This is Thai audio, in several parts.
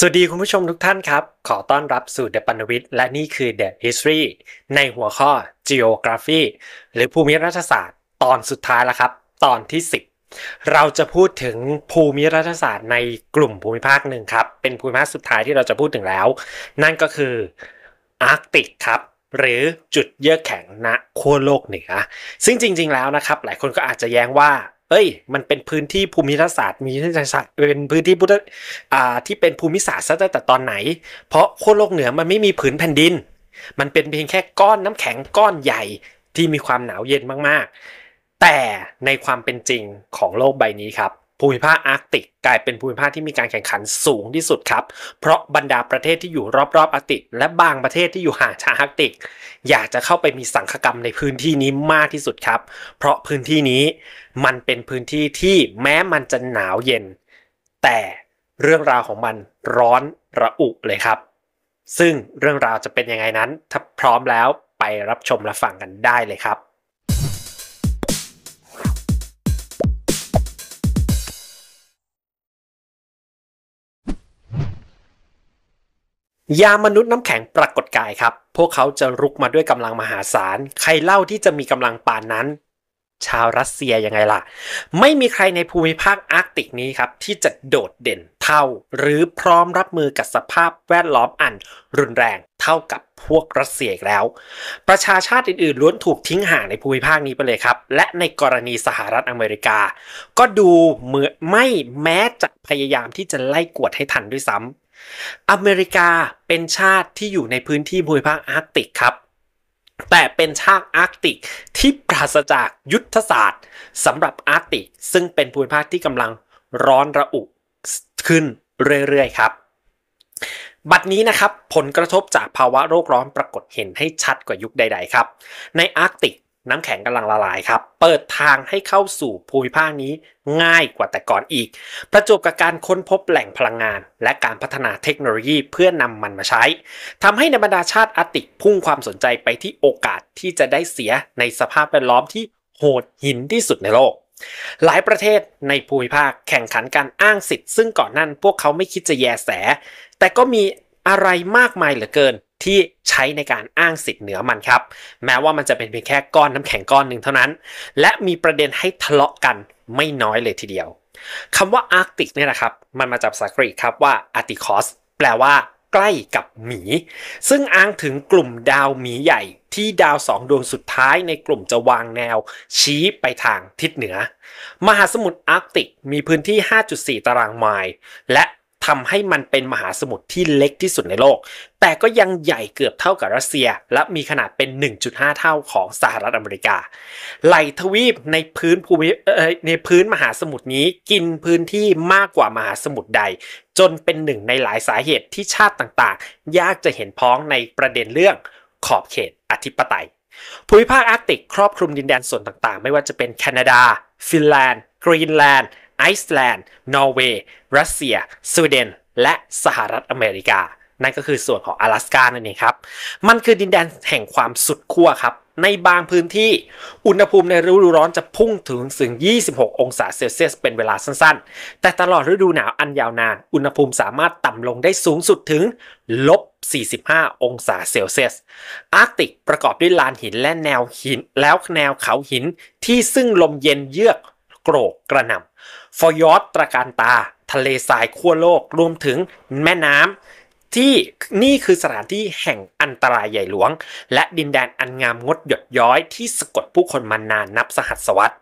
สวัสดีคุณผู้ชมทุกท่านครับ ขอต้อนรับสู่ The ปันวิทย์และนี่คือ The History ในหัวข้อ Geography หรือภูมิรัฐศาสตร์ตอนสุดท้ายแล้วครับ ตอนที่ 10 เราจะพูดถึงภูมิรัฐศาสตร์ในกลุ่มภูมิภาคหนึ่งครับ เป็นภูมิภาคสุดท้ายที่เราจะพูดถึงแล้ว นั่นก็คืออาร์กติกครับ หรือจุดเยือกแข็งณขั้วโลกเหนือซึ่งจริงๆแล้วนะครับหลายคนก็อาจจะแย้งว่าเอ้ย มันเป็นพื้นที่ภูมิศาสตร์มีศาสตร์เป็นพื้นที่พุทธอ่าที่เป็นภูมิศาสตร์ซะตั้งแต่ตอนไหน เพราะโคโลกเหนือมันไม่มีผืนแผ่นดิน มันเป็นเพียงแค่ก้อนน้ำแข็งก้อนใหญ่ที่มีความหนาวเย็นมากๆ แต่ในความเป็นจริงของโลกใบนี้ครับภูมิภาคอาร์กติก กลายเป็นภูมิภาคที่มีการแข่งขันสูงที่สุดครับ เพราะบรรดาประเทศที่อยู่รอบๆ อาร์กติกและบางประเทศที่อยู่ห่างจากอาร์กติก อยากจะเข้าไปมีสังคกรรมในพื้นที่นี้มากที่สุดครับ เพราะพื้นที่นี้มันเป็นพื้นที่ที่แม้มันจะหนาวเย็น แต่เรื่องราวของมันร้อนระอุเลยครับ ซึ่งเรื่องราวจะเป็นยังไงนั้น ถ้าพร้อมแล้วไปรับชมและฟังกันได้เลยครับยามนุษย์น้ำแข็งปรากฏกายครับ พวกเขาจะรุกมาด้วยกำลังมหาศาล ใครเล่าที่จะมีกำลังป่านนั้น ชาวรัสเซียยังไงล่ะ ไม่มีใครในภูมิภาคอาร์กติกนี้ครับที่จะโดดเด่นเท่าหรือพร้อมรับมือกับสภาพแวดล้อมอันรุนแรงเท่ากับพวกรัสเซียแล้ว ประชาชาติอื่นๆล้วนถูกทิ้งห่างในภูมิภาคนี้ไปเลยครับ และในกรณีสหรัฐอเมริกา ก็ดูเหมือนไม่แม้จะพยายามที่จะไล่กวดให้ทันด้วยซ้ำอเมริกาเป็นชาติที่อยู่ในพื้นที่ภูมิภาคอาร์กติกครับแต่เป็นชาติอาร์กติกที่ปราศจากยุทธศาสตร์สำหรับอาร์กติกซึ่งเป็นภูมิภาคที่กำลังร้อนระอุขึ้นเรื่อยๆครับ บัดนี้นะครับผลกระทบจากภาวะโลกร้อนปรากฏเห็นให้ชัดกว่ายุคใดๆครับ ในอาร์กติกน้ำแข็งกำลังละลายครับ เปิดทางให้เข้าสู่ภูมิภาคนี้ง่ายกว่าแต่ก่อนอีก ประจบกับการค้นพบแหล่งพลังงาน และการพัฒนาเทคโนโลยีเพื่อนำมันมาใช้ ทำให้ในบรรดาชาติอาติกพุ่งความสนใจไปที่โอกาสที่จะได้เสียในสภาพแวดล้อมที่โหดหินที่สุดในโลก หลายประเทศในภูมิภาคแข่งขันการอ้างสิทธิ์ซึ่งก่อนนั้นพวกเขาไม่คิดจะแยแส แต่ก็มีอะไรมากมายเหลือเกินที่ใช้ในการอ้างสิทธิ์เหนือมันครับ แม้ว่ามันจะเป็นเพียงแค่ก้อนน้ำแข็งก้อนหนึ่งเท่านั้น และมีประเด็นให้ทะเลาะกันไม่น้อยเลยทีเดียวคำว่าอาร์กติกเนี่ยนะครับ มันมาจากภาษากรีกครับว่าอาร์ติคอสแปลว่าใกล้กับหมี ซึ่งอ้างถึงกลุ่มดาวหมีใหญ่ที่ดาวสองดวงสุดท้ายในกลุ่มจะวางแนวชี้ไปทางทิศเหนือ มหาสมุทรอาร์กติกมีพื้นที่ 5.4 ตารางไมล์และทำให้มันเป็นมหาสมุทรที่เล็กที่สุดในโลก แต่ก็ยังใหญ่เกือบเท่ากับรัสเซีย และมีขนาดเป็น 1.5 เท่าของสหรัฐอเมริกา ไหลทวีปในพื้นภูมิในพื้นมหาสมุทรนี้กินพื้นที่มากกว่ามหาสมุทรใด จนเป็นหนึ่งในหลายสาเหตุที่ชาติต่างๆ ยากจะเห็นพ้องในประเด็นเรื่องขอบเขตอธิปไตย ภูมิภาคอาร์กติกครอบคลุมดินแดนส่วนต่างๆ ไม่ว่าจะเป็นแคนาดา ฟินแลนด์ กรีนแลนด์ไอซ์แลนด์นอร์เวย์รัสเซียสวีเดน และสหรัฐอเมริกา นั่นก็คือส่วนของ阿拉斯กานั่นเองครับ มันคือดินแดนแห่งความสุดขั้วครับ ในบางพื้นที่ อุณหภูมิในฤดูร้อนจะพุ่งถึงถึง 26 องศาเซลเซียสเป็นเวลาสั้นๆ แต่ตลอดฤดูหนาวอันยาวนาน อุณหภูมิสามารถต่ำลงได้สูงสุดถึงลบ 45 องศาเซลเซียส อาร์กติกประกอบด้วยลานหินและแนวหินแล้วแนวเขาหินที่ซึ่งลมเย็นเยือกโกรกกระหน่ำฟอยอสตระการตา ทะเลทรายขั้วโลก รวมถึงแม่น้ำที่นี่คือสถานที่แห่งอันตรายใหญ่หลวง และดินแดนอันงามงดหยดย้อยที่สะกดผู้คนมานานนับสหัสวรรษ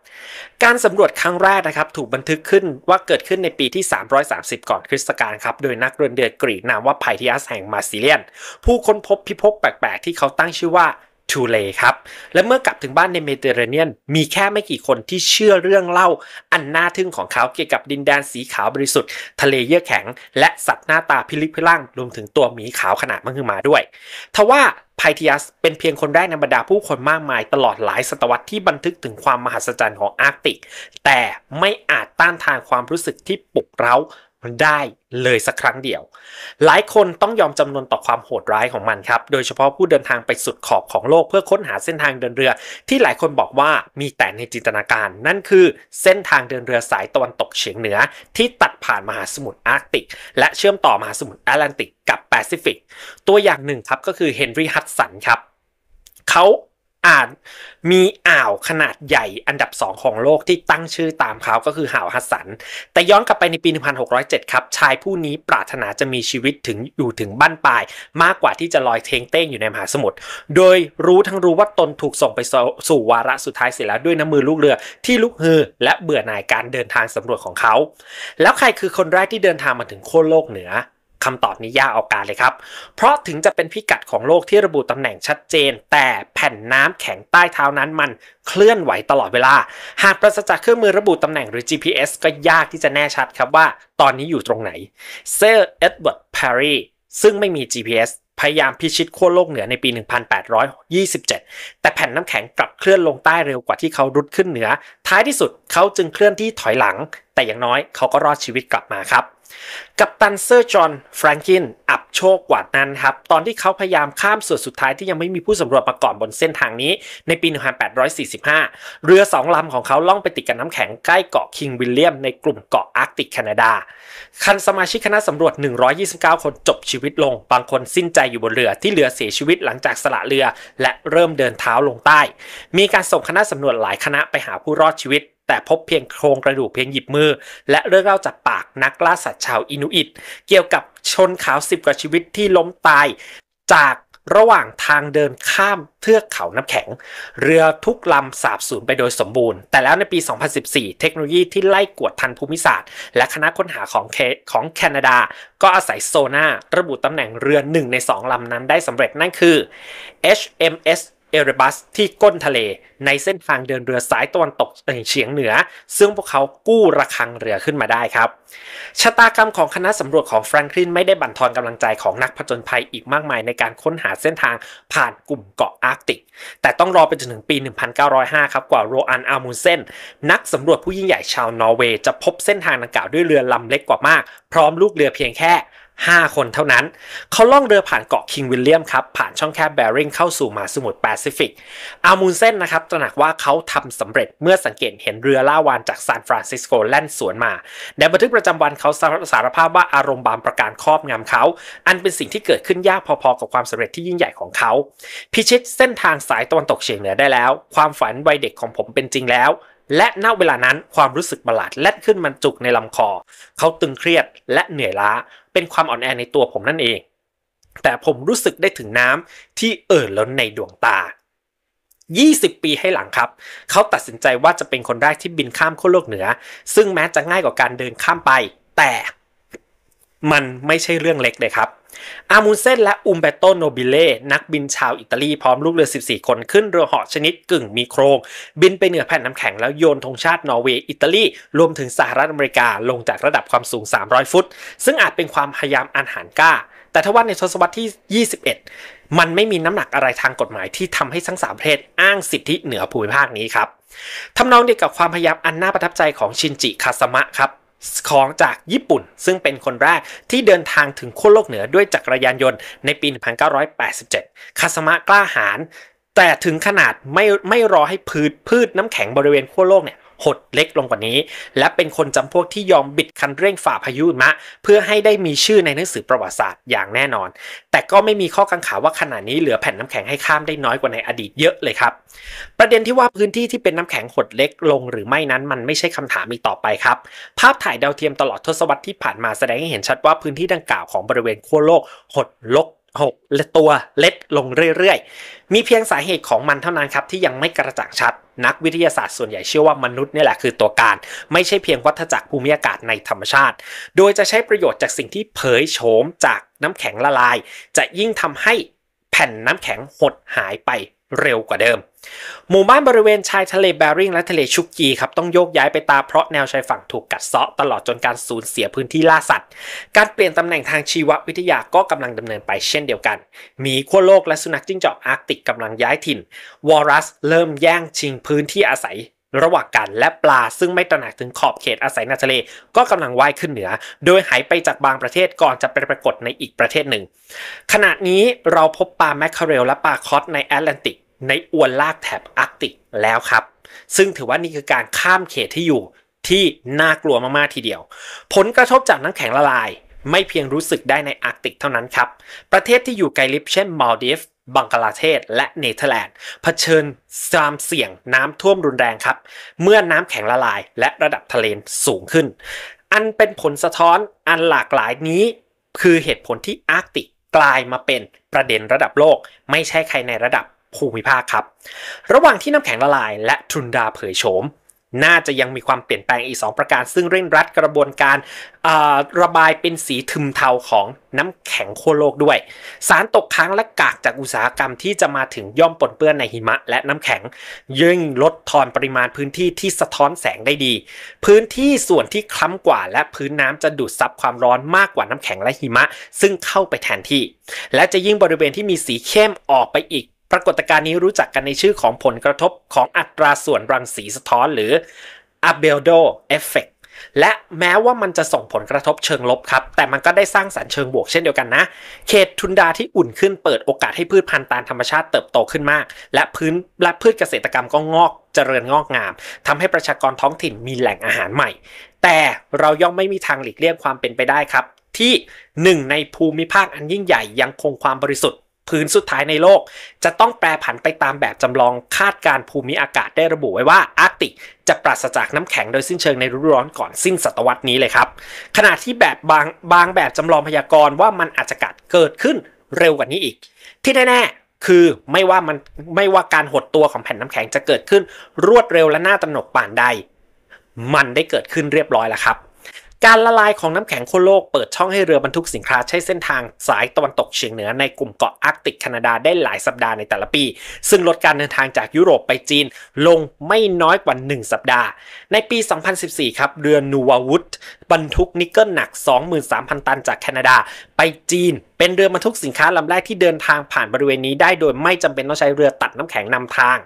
การสำรวจครั้งแรกนะครับถูกบันทึกขึ้นว่าเกิดขึ้นในปีที่ 330 ก่อนคริสต์กาลครับ โดยนักเรือนเดือกรีกนามว่าไพทิอัสแห่งมาซิเลียน ผู้ค้นพบพิภพแปลกๆ ที่เขาตั้งชื่อว่าทูเลครับ และเมื่อกลับถึงบ้านในเมดิเตอร์เรเนียน มีแค่ไม่กี่คนที่เชื่อเรื่องเล่า อันน่าทึ่งของเขาเกี่ยวกับดินแดนสีขาวบริสุทธิ์ ทะเลเยือกแข็ง และสัตว์หน้าตาพิลิกพิลั่งรวมถึงตัวหมีขาวขนาดมหึมาด้วย ทว่าไพทิอัสเป็นเพียงคนแรกในบรรดาผู้คนมากมายตลอดหลายศตวรรษที่บันทึกถึงความมหัศจรรย์ของอาร์กติก แต่ไม่อาจต้านทานความรู้สึกที่ปลุกเร้าได้เลยสักครั้งเดียว หลายคนต้องยอมจำนวนต่อความโหดร้ายของมันครับ โดยเฉพาะผู้เดินทางไปสุดขอบของโลกเพื่อค้นหาเส้นทางเดินเรือ ที่หลายคนบอกว่ามีแต่ในจินตนาการ นั่นคือเส้นทางเดิน เรือสายตะวันตกเฉียงเหนือที่ตัดผ่านมหาสมุทรอาร์กติก และเชื่อมต่อมหาสมุทรแอตแลนติกกับแปซิฟิก ตัวอย่างหนึ่งครับก็คือเฮนรี่ฮัตสันครับ เขาอาจมีอ่าวขนาดใหญ่อันดับ2ของโลกที่ตั้งชื่อตามเขาก็คืออ่าวฮัสสันแต่ย้อนกลับไปในปี 1607 ครับ ชายผู้นี้ปรารถนาจะมีชีวิตถึงอยู่ถึงบ้านปลาย มากกว่าที่จะลอยเทงเต้งอยู่ในมหาสมุทรโดยรู้ทั้งรู้ว่าตนถูกส่งไปสู่วาระสุดท้ายเสียแล้วด้วยน้ำมือลูกเรือที่ลุกฮือและเบื่อหน่ายการเดินทางสำรวจของเขา แล้วใครคือคนแรกที่เดินทางมาถึงโค้นโลกเหนือคำตอบนี้ยากเอาการเลยครับ เพราะถึงจะเป็นพิกัดของโลกที่ระบุตำแหน่งชัดเจน แต่แผ่นน้ำแข็งใต้เท้านั้นมันเคลื่อนไหวตลอดเวลา หากประสจากเครื่องมือระบุตำแหน่งหรือ GPS ก็ยากที่จะแน่ชัดครับว่าตอนนี้อยู่ตรงไหน เซอร์เอ็ดเวิร์ดพารีซึ่งไม่มี GPS พยายามพิชิตขั้วโลกเหนือในปี 1827 แต่แผ่นน้ำแข็งกลับเคลื่อนลงใต้เร็วกว่าที่เขารุดขึ้นเหนือ ท้ายที่สุดเขาจึงเคลื่อนที่ถอยหลัง แต่อย่างน้อยเขาก็รอดชีวิตกลับมาครับกัปตันเซอร์จอห์นแฟรงกิน อับโชคกว่านั้นครับ ตอนที่เขาพยายามข้ามส่วนสุดท้ายที่ยังไม่มีผู้สำรวจมาก่อนบนเส้นทางนี้ ในปี 1845 เรือสองลำของเขาล่องไปติดกับน้ำแข็งใกล้เกาะคิงวิลเลียมในกลุ่มเกาะอาร์กติกแคนาดาคันสมาชิกคณะสำรวจ 129 คนจบชีวิตลง บางคนสิ้นใจอยู่บนเรือที่เรือเสียชีวิตหลังจากสละเรือ และเริ่มเดินเท้าลงใต้ มีการส่งคณะสำรวจหลายคณะไปหาผู้รอดชีวิตแต่พบเพียงโครงกระดูกเพียงหยิบมือ และเรื่องเล่าจากปากนักล่าสัตว์ชาวอินูอิต เกี่ยวกับชนขาวสิบกว่าชีวิตที่ล้มตาย จากระหว่างทางเดินข้ามเทือกเขาน้ำแข็ง เรือทุกลำสาบสูญไปโดยสมบูรณ์ แต่แล้วในปี 2014 เทคโนโลยีที่ไล่กวดทันภูมิศาสตร์ และคณะค้นหาของเคของแคนาดาก็อาศัยโซนาระบุตำแหน่งเรือหนึ่งในสองลำนั้นได้สำเร็จนั่นคือ HMS เอเรบัสที่ก้นทะเลในเส้นทางเดินเรือสายตะวันตกเฉียงเหนือ ซึ่งพวกเขากู้ระคังเรือขึ้นมาได้ครับ ชะตากรรมของคณะสำรวจของแฟรงคลินไม่ได้บั่นทอนกำลังใจของนักผจญภัยอีกมากมายในการค้นหาเส้นทางผ่านกลุ่มเกาะอาร์กติก แต่ต้องรอไปจนถึงปี 1905 ครับกว่าโรอันอามูเซนนักสำรวจผู้ยิ่งใหญ่ชาวนอร์เวย์จะพบเส้นทางดังกล่าวด้วยเรือลำเล็กกว่ามากพร้อมลูกเรือเพียงแค่5 คนเท่านั้น เขาล่องเรือผ่านเกาะคิงวิลเลียมครับ ผ่านช่องแคบแบริ่งเข้าสู่มหาสมุทรแปซิฟิก อามูนเซนนะครับ ตระหนักว่าเขาทำสำเร็จ เมื่อสังเกตเห็นเรือล่าวานจากซานฟรานซิสโกแล่นสวนมาในบันทึกประจำวันเขาสารภาพว่าอารมณ์บางประการครอบงำเขา อันเป็นสิ่งที่เกิดขึ้นยากพอๆ กับความสำเร็จที่ยิ่งใหญ่ของเขา พิชิตเส้นทางสายตะวันตกเฉียงเหนือได้แล้ว ความฝันวัยเด็กของผมเป็นจริงแล้ว และณเวลานั้นความรู้สึกประหลาดแล่นขึ้นมันจุกในลำคอ เขาตึงเครียดและเหนื่อยล้าเป็นความอ่อนแอในตัวผมนั่นเอง แต่ผมรู้สึกได้ถึงน้ำที่เอ่อล้นในดวงตา 20 ปีให้หลังครับ เขาตัดสินใจว่าจะเป็นคนแรกที่บินข้ามขั้วโลกเหนือ ซึ่งแม้จะง่ายกว่าการเดินข้ามไป แต่ มันไม่ใช่เรื่องเล็กเลยครับอามูเซนและอุมเบโตโนบิเล่นักบินชาวอิตาลีพร้อมลูกเรือ 14 คนขึ้นเรือเหาะชนิดกึ่งมีโครง บินไปเหนือแผ่นน้ำแข็งแล้วโยนธงชาตินอร์เวย์อิตาลีรวมถึงสหรัฐอเมริกาลงจากระดับความสูง 300 ฟุต ซึ่งอาจเป็นความพยายามอันหานกล้า แต่ทว่าในทศวรรษที่ 21 มันไม่มีน้ำหนักอะไรทางกฎหมายที่ทำให้ทั้งสามประเทศอ้างสิทธิเหนือภูมิภาคนี้ครับทำนองเดียวกับความพยายามอันน่าประทับใจของชินจิคาสมะครับของจากญี่ปุ่นซึ่งเป็นคนแรกที่เดินทางถึงขั้วโลกเหนือด้วยจักรยานยนต์ในปี 1987 คาสมะกล้าหาญแต่ถึงขนาดไม่ไม่รอให้พืชพืชน้ำแข็งบริเวณขั้วโลกเนี่ยหดเล็กลงกว่านี้ และเป็นคนจำพวกที่ยอมบิดคันเร่งฝ่าพายุมะ เพื่อให้ได้มีชื่อในหนังสือประวัติศาสตร์อย่างแน่นอน แต่ก็ไม่มีข้อกังขาว่าขณะนี้เหลือแผ่นน้ำแข็งให้ข้ามได้น้อยกว่าในอดีตเยอะเลยครับประเด็นที่ว่าพื้นที่ที่เป็นน้ำแข็งหดเล็ก ลงหรือไม่นั้นมันไม่ใช่คำถามอีกต่อไปครับ ภาพถ่ายดาวเทียมตลอดทศวรรษที่ผ่านมาแสดงให้เห็นชัดว่าพื้นที่ดังกล่าวของบริเวณขั้วโลก หดลก6ตัวเล็กลงเรื่อย ๆ มีเพียงสาเหตุของมันเท่านั้นครับที่ยังไม่กระจ่างชัด นักวิทยาศาสตร์ส่วนใหญ่เชื่อว่ามนุษย์นี่แหละคือตัวการ ไม่ใช่เพียงวัฏจักรภูมิอากาศในธรรมชาติ โดยจะใช้ประโยชน์จากสิ่งที่เผยโฉมจากน้ำแข็งละลาย จะยิ่งทำให้แผ่นน้ำแข็งหดหายไปเร็วกว่าเดิม หมู่บ้านบริเวณชายทะเลแบริ่งและทะเลชุกกีครับ ต้องโยกย้ายไปตามเพราะแนวชายฝั่งถูกกัดเซาะตลอดจนการสูญเสียพื้นที่ล่าสัตว์ การเปลี่ยนตำแหน่งทางชีววิทยาก็กำลังดำเนินไปเช่นเดียวกันหมีขั้วโลกและสุนัขจิ้งจอกอาร์กติกกำลังย้ายถิ่น วอรัสเริ่มแย่งชิงพื้นที่อาศัยระหว่างกันและปลาซึ่งไม่ตระหนักถึงขอบเขตอาศัยในทะเล ก็กำลังว่ายขึ้นเหนือ โดยหายไปจากบางประเทศก่อนจะไปปรากฏในอีกประเทศหนึ่ง ขณะนี้เราพบปลาแมคเคเรลและปลาคอสในแอตแลนติกในอวนลากแถบอาร์กติกแล้วครับ ซึ่งถือว่านี่คือการข้ามเขตที่อยู่ที่น่ากลัวมากๆทีเดียว ผลกระทบจากน้ำแข็งละลาย ไม่เพียงรู้สึกได้ในอาร์กติกเท่านั้นครับประเทศที่อยู่ไกลลิฟเช่นมาลดีฟบังกลาเทศและเนเธอร์แลนด์เผชิญความเสี่ยงน้ำท่วมรุนแรงครับ เมื่อน้ำแข็งละลายและระดับทะเลสูงขึ้น อันเป็นผลสะท้อนอันหลากหลายนี้ คือเหตุผลที่อาร์กติกกลายมาเป็นประเด็นระดับโลกไม่ใช่ใครในระดับภูมิภาคครับ ระหว่างที่น้ำแข็งละลายและทุนดาเผยโฉมน่าจะยังมีความเปลี่ยนแปลงอีก 2 ประการ ซึ่งเร่งรัดกระบวนการระบายเป็นสีทึมเทาของน้ำแข็งขั้วโลกด้วย สารตกค้างและกากจากอุตสาหกรรมที่จะมาถึงย่อมปนเปื้อนในหิมะและน้ำแข็งยิ่งลดทอนปริมาณพื้นที่ที่สะท้อนแสงได้ดี พื้นที่ส่วนที่คล้ำกว่าและพื้นน้ำจะดูดซับความร้อนมากกว่าน้ำแข็งและหิมะ ซึ่งเข้าไปแทนที่ และจะยิ่งบริเวณที่มีสีเข้มออกไปอีกรากฏการณ์นี้รู้จักกันในชื่อของผลกระทบของอัตราส่วนรังสีสะท้อนหรืออับเบลโดเอฟเฟกและแม้ว่ามันจะส่งผลกระทบเชิงลบครับ แต่มันก็ได้สร้างสรรค์เชิงบวกเช่นเดียวกันนะ เขตทุนดาที่อุ่นขึ้นเปิดโอกาสให้พืชพันธุ์ตามธรรมชาติเติบโตขึ้นมาก และพื้นและพืชเกษตรกรรมก็งอกเจริญงอกงาม ทำให้ประชากรท้องถิ่นมีแหล่งอาหารใหม่ แต่เราย่อมไม่มีทางหลีกเลี่ยงความเป็นไปได้ครับ ที่1ในภูมิภาคอันยิ่งใหญ่ยังคงความบริสุทธิ์พื้นสุดท้ายในโลกจะต้องแปรผันไปตามแบบจำลองคาดการภูมิอากาศได้ระบุไว้ว่าอาร์กติกจะปราศจากน้ำแข็ง โดยสิ้นเชิงในฤดูร้อนก่อนสิ้นศตวรรษนี้เลยครับขณะที่แบบบางบางแบบจำลองพยากรณ์ว่ามันอาจจะเกิดขึ้นเร็วกว่านี้อีก ที่แน่ๆ คือไม่ว่ามันไม่ว่าการหดตัวของแผ่นน้ำแข็งจะเกิดขึ้นรวดเร็วและน่าตระหนกป่านใด มันได้เกิดขึ้นเรียบร้อยแล้วครับการละลายของน้ำแข็งขั้วโลกเปิดช่องให้เรือบรรทุกสินค้าใช้เส้นทางสายตะวันตกเฉียงเหนือในกลุ่มเกาะอาร์กติก แคนาดาได้หลายสัปดาห์ในแต่ละปี ซึ่งลดการเดินทางจากยุโรปไปจีนลงไม่น้อยกว่า 1 สัปดาห์ ในปี 2014 ครับเรือนูวาวุธบรรทุก นิกเกิลหนัก23,000 ตันจากแคนาดา ไปจีน เป็นเรือบรรทุกสินค้าลำแรกที่เดินทางผ่านบริเวณนี้ได้โดยไม่จำเป็นต้องใช้เรือตัดน้ำแข็งนำทาง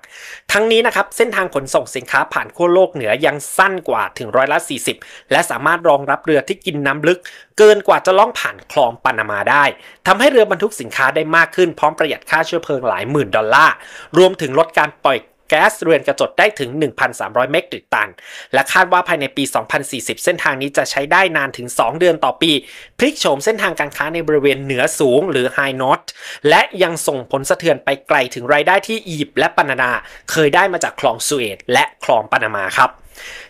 ทั้งนี้นะครับ เส้นทางขนส่งสินค้าผ่านขั้วโลกเหนือยังสั้นกว่าถึงร้อยละ 40 และสามารถรองรับเรือที่กินน้ำลึก เกินกว่าจะล่องผ่านคลองปานามาได้ทำให้เรือบรรทุกสินค้าได้มากขึ้นพร้อมประหยัดค่าเชื้อเพลิงหลายหมื่นดอลลาร์รวมถึงลดการปล่อยแก๊สเรือนกระจกได้ถึง 1,300 เมกิตัน และคาดว่าภายในปี 2040 เส้นทางนี้จะใช้ได้นานถึง 2 เดือนต่อปี พลิกโฉมเส้นทางการค้าในบริเวณเหนือสูงหรือไฮนอตและยังส่งผลสะเทือนไปไกลถึงรายได้ที่อียิปต์และปานาดาเคยได้มาจากคลองสุเอตและคลองปานามาครับ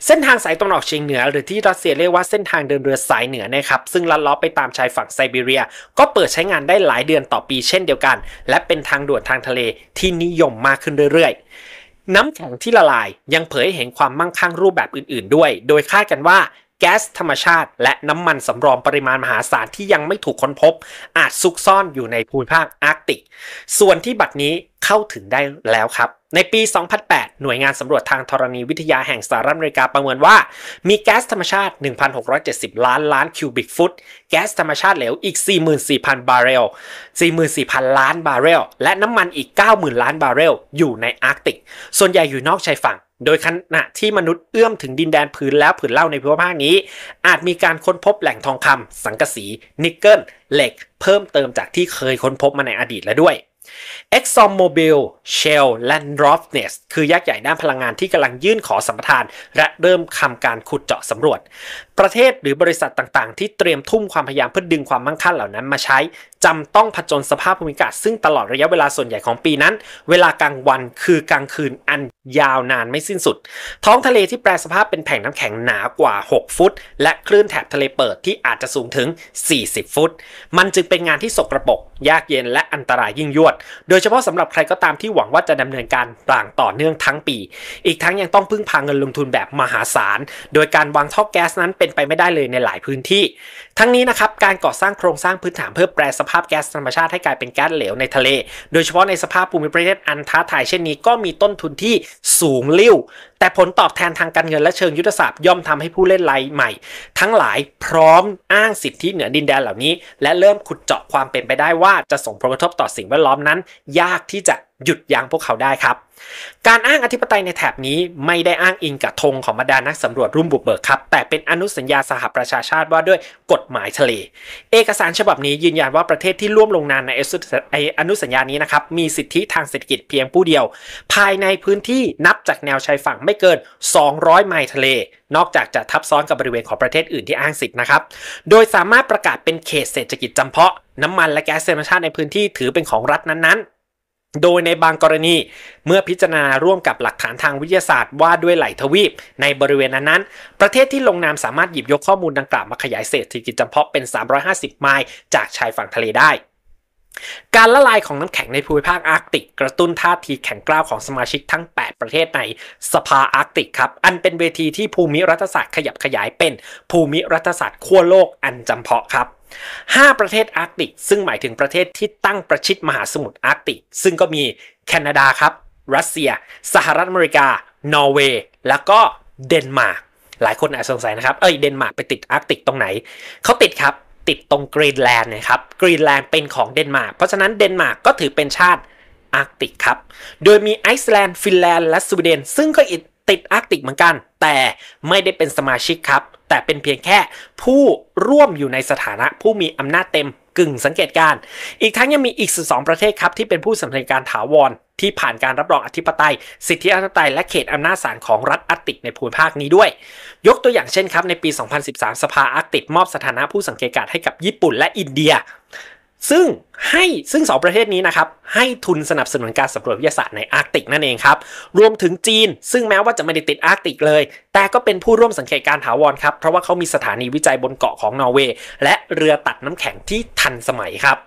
เส้นทางสายตะวันออกเฉียงเหนือหรือที่รัสเซียเรียกว่าเส้นทางเดินเรือสายเหนือนะครับซึ่งลัดล้อไปตามชายฝั่งไซบีเรียก็เปิดใช้งานได้หลายเดือนต่อปีเช่นเดียวกัน และเป็นทางด่วนทางทะเลที่นิยมมากขึ้นเรื่อยๆน้ำแข็งที่ละลายยังเผยให้เห็นความมั่งคั่งรูปแบบอื่นๆด้วย โดยคาดกันว่าแก๊สธรรมชาติและน้ำมันสำรองปริมาณมหาศาลที่ยังไม่ถูกค้นพบ อาจซุกซ่อนอยู่ในภูมิภาคอาร์กติก ส่วนที่บัดนี้เข้าถึงได้แล้วครับ ในปี 2008 หน่วยงานสำรวจทางธรณีวิทยาแห่งสหรัฐอเมริกาประเมินว่า มีแก๊สธรรมชาติ 1,670 ล้านล้านคิวบิกฟุต แก๊สธรรมชาติเหลวอีก 44,000 บาร์เรล 44,000 ล้านบาร์เรล และน้ำมันอีก 90,000 ล้านบาร์เรล อยู่ในอาร์กติก ส่วนใหญ่อยู่นอกชายฝั่งโดยขณะที่มนุษย์เอื้อมถึงดินแดนผืนแล้วผืนเล่าในภูมิภาคนี้ อาจมีการค้นพบแหล่งทองคำสังกะสีนิกเกิลเหล็กเพิ่มเติมจากที่เคยค้นพบมาในอดีตแล้วด้วย Exxon Mobil Shell และ d r o p n e s คือยักษ์ใหญ่ด้านพลังงานที่กำลังยื่นขอสัมปทานและเริ่มทำการขุดเจาะสำรวจ ประเทศหรือบริษัทต่างๆ ที่เตรียมทุ่มความพยายามเพื่อดึงความมั่งคั่งเหล่านั้นมาใช้ จำต้องผจญสภาพภูมิอากาศซึ่งตลอดระยะเวลาส่วนใหญ่ของปีนั้น เวลากลางวันคือกลางคืนอันยาวนานไม่สิ้นสุด ท้องทะเลที่แปรสภาพเป็นแผ่นน้ำแข็งหนากว่า 6 ฟุต และคลื่นแถบทะเลเปิดที่อาจจะสูงถึง 40 ฟุต มันจึงเป็นงานที่สกรปรกยากเย็นและอันตรายยิ่งยวดโดยเฉพาะสำหรับใครก็ตามที่หวังว่าจะดำเนินการต่างต่อเนื่องทั้งปี อีกทั้งยังต้องพึ่งพาเงินลงทุนแบบมหาศาล โดยการวางท่อแก๊สนั้นเป็นไปไม่ได้เลยในหลายพื้นที่ทั้งนี้นะครับการก่อสร้างโครงสร้างพื้นฐานเพื่อแปลสภาพแก๊สธรรมชาติให้กลายเป็นแก๊สเหลวในทะเล โดยเฉพาะในสภาพภูมิประเทศอันท้าทายเช่นนี้ก็มีต้นทุนที่สูงลิ่ว แต่ผลตอบแทนทางการเงินและเชิงยุทธศาสตร์ย่อมทำให้ผู้เล่นรายใหม่ ทั้งหลายพร้อมอ้างสิทธิเหนือดินแดนเหล่านี้ และเริ่มขุดเจาะความเป็นไปได้ว่าจะส่งผลกระทบต่อสิ่งแวดล้อมนั้น ยากที่จะหยุดยั้งพวกเขาได้ครับ การอ้างอธิปไตยในแถบนี้ไม่ได้อ้างอิงกับธงของบรรดานักสำรวจรุ่มบุกเบิกครับ แต่เป็นอนุสัญญาสหประชาชาติว่าด้วยกฎหมายทะเล เอกสารฉบับนี้ยืนยันว่าประเทศที่ร่วมลงนามในอนุสัญญานี้นะครับ มีสิทธิทางเศรษฐกิจเพียงผู้เดียว ภายในพื้นที่นับจากแนวชายฝั่งไม่เกิน 200 ไมล์ทะเล นอกจากจะทับซ้อนกับบริเวณของประเทศอื่นที่อ้างสิทธินะครับ โดยสามารถประกาศเป็นเขตเศรษฐกิจจำเพาะน้ำมันและแก๊สธรรมชาติในพื้นที่ถือเป็นของรัฐนั้นโดยในบางกรณีเมื่อพิจารณาร่วมกับหลักฐานทางวิทยาศาสตร์ว่าด้วยไหลทวีป ในบริเวณนั้นๆประเทศที่ลงนามสามารถหยิบยกข้อมูลดังกล่าวมาขยายเศรษฐกิจจำเพาะเป็น 350 ไมล์จากชายฝั่งทะเลได้ การละลายของน้ำแข็งในภูมิภาคอาร์กติก กระตุ้นท่าทีแข็งกร้าวของสมาชิกทั้ง 8 ประเทศในสภาอาร์กติกครับอันเป็นเวทีที่ภูมิรัฐศาสตร์ขยับขยายเป็น ภูมิรัฐศาสตร์ขั้วโลกอันจำเพาะครับ5 ประเทศอาร์กติกซึ่งหมายถึงประเทศที่ตั้งประชิดมหาสมุทรอาร์กติกซึ่งก็มีแคนาดาครับรัสเซีย สหรัฐอเมริกา นอร์เวย์ แล้วก็เดนมาร์กหลายคนอาจสงสัยนะครับ เอ้ย เดนมาร์กไปติดอาร์กติกตรงไหน เขาติดครับ ติดตรงกรีนแลนด์นะครับกรีนแลนด์เป็นของเดนมาร์กเพราะฉะนั้นเดนมาร์กก็ถือเป็นชาติอาร์กติกครับโดยมีไอซ์แลนด์ฟินแลนด์และสวีเดนซึ่งก็อิติดอาร์กติกเหมือนกันแต่ไม่ได้เป็นสมาชิกครับ แต่เป็นเพียงแค่ผู้ร่วมอยู่ในสถานะผู้มีอำนาจเต็มกึ่งสังเกตการอีกทั้งยังมีอีก12ประเทศครับที่เป็นผู้สำเร็จการถาวรที่ผ่านการรับรองอธิปไตยสิทธิอธิปไตยและเขตอำนาจศาลของรัฐอาร์กติกในภูมิภาคนี้ด้วย ยกตัวอย่างเช่น ครับในปี 2013 สภาอาร์กติกมอบสถานะผู้สังเกตการให้กับญี่ปุ่นและอินเดียซึ่งให้ซึ่ง 2 ประเทศนี้นะครับ ให้ทุนสนับสนุนการสำรวจวิทยาศาสตร์ในอาร์กติกนั่นเองครับ รวมถึงจีน ซึ่งแม้ว่าจะไม่ได้ติดอาร์กติกเลย แต่ก็เป็นผู้ร่วมสังเกตการถาวรครับ เพราะว่าเขามีสถานีวิจัยบนเกาะของนอร์เวย์ และเรือตัดน้ำแข็งที่ทันสมัยครับ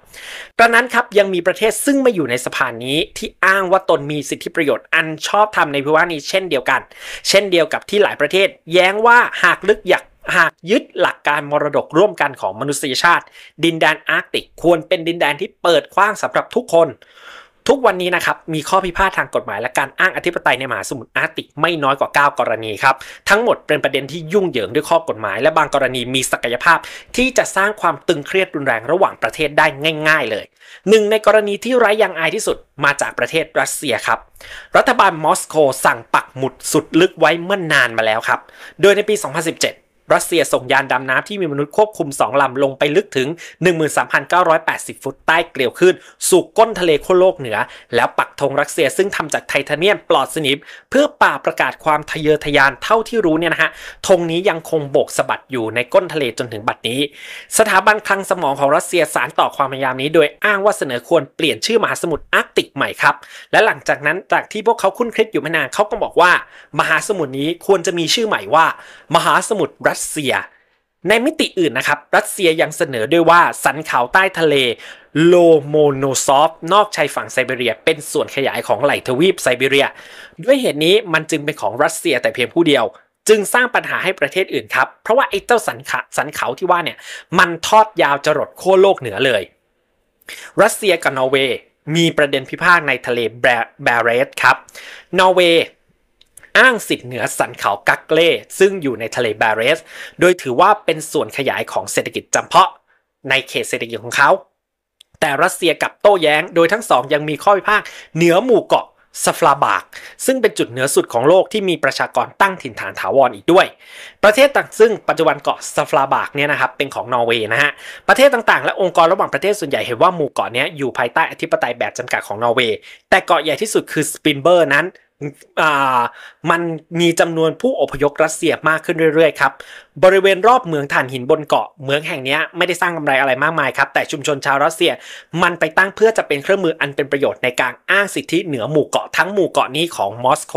กระนั้นครับ ยังมีประเทศซึ่งไม่อยู่ในสภานี้ ที่อ้างว่าตนมีสิทธิประโยชน์อันชอบธรรมในพิวานี้เช่นเดียวกัน เช่นเดียวกับที่หลายประเทศ แย้งว่าหากลึกอยากหากยึดหลักการมรดกร่วมกันของมนุษยชาติ ดินแดนอาร์กติกควรเป็นดินแดนที่เปิดกว้างสำหรับทุกคน ทุกวันนี้นะครับมีข้อพิพาททางกฎหมาย และการอ้างอธิปไตยในมหาสมุทรอาร์กติกไม่น้อยกว่า 9 กรณีครับทั้งหมดเป็นประเด็นที่ยุ่งเหยิงด้วยข้อกฎหมาย และบางกรณีมีศักยภาพ ที่จะสร้างความตึงเครียดรุนแรงระหว่างประเทศได้ง่าย ๆ เลยหนึ่งในกรณีที่ไร้ยางอายที่สุดมาจากประเทศรัสเซียครับรัฐบาลมอสโก สั่งปักหมุดสุดลึกไว้เมื่อนนานมาแล้วครับ โดยในปี 2017รัสเซียส่งยานดำน้ำที่มีมนุษย์ควบคุม2ลำ ลงไปลึกถึง 13,980 ฟุตใต้เกลียวขึ้น สู่ก้นทะเลขั้วโลกเหนือ แล้วปักธงรัสเซียซึ่งทำจากไทเทเนียมปลอดสนิบ เพื่อป่าประกาศความทะเยอทะยานเท่าที่รู้เนี่ยนะฮะธงนี้ยังคงโบกสะบัดอยู่ในก้นทะเลจนถึงบัดนี้ สถาบันคลังสมองของรัสเซียสารต่อความพยายามนี้ โดยอ้างว่าเสนอควรเปลี่ยนชื่อมหาสมุทรอาร์กติกใหม่ครับ และหลังจากนั้นจากที่พวกเขาคุ้นคิดอยู่ไม่นานเขาก็บอกว่า มหาสมุทรนี้ควรจะมีชื่อใหม่ว่ามหาสมุทรรัสสเซียในมิติอื่นนะครับ รัสเซียยังเสนอด้วยว่าสันเขาใต้ทะเลโลโมโนซอฟนอกชายฝั่งไซบีเรียเป็นส่วนขยายของไหลทวีปไซบีเรีย ด้วยเหตุนี้มันจึงเป็นของรัสเซียแต่เพียงผู้เดียว จึงสร้างปัญหาให้ประเทศอื่นครับ เพราะว่าไอ้เจ้าสันขาสันเขาที่ว่าเนี่ยมันทอดยาวจรดโค้โลกเหนือเลย รัสเซียกับนอร์เวย์มีประเด็นพิพาทในทะเลแบรเรสครับนอร์เวย์อ้างสิทธิ์เหนือสันเขากักเล่ ซึ่งอยู่ในทะเลบาเรส โดยถือว่าเป็นส่วนขยายของเศรษฐกิจจำเพาะในเขตเศรษฐกิจของเขา แต่รัสเซียกับโต้แย้ง โดยทั้งสองยังมีข้อพิพาทเหนือหมู่เกาะสฟลาบากซึ่งเป็นจุดเหนือสุดของโลกที่มีประชากรตั้งถิ่นฐานถาวรออีกด้วย ประเทศต่างซึ่งปัจจุบันเกาะสฟลาบากเนี่ยนะครับเป็นของนอร์เวย์นะฮะประเทศต่างๆ และองค์กรระหว่างประเทศส่วนใหญ่เห็นว่าหมู่เกาะนี้อยู่ภายใต้อธิปไตยแบบจำกัดของนอร์เวย์แต่เกาะใหญ่ที่สุดคือสปินเบอร์นั้นมันมีจำนวนผู้อพยพรัสเซียมากขึ้นเรื่อยๆครับบริเวณรอบเหมืองถ่านหินบนเกาะเหมืองแห่งนี้ไม่ได้สร้างกำไรอะไรมากมายครับ แต่ชุมชนชาวรัสเซีย มันไปตั้งเพื่อจะเป็นเครื่องมืออันเป็นประโยชน์ในการอ้างสิทธิเหนือหมู่เกาะทั้งหมู่เกาะนี้ของมอสโก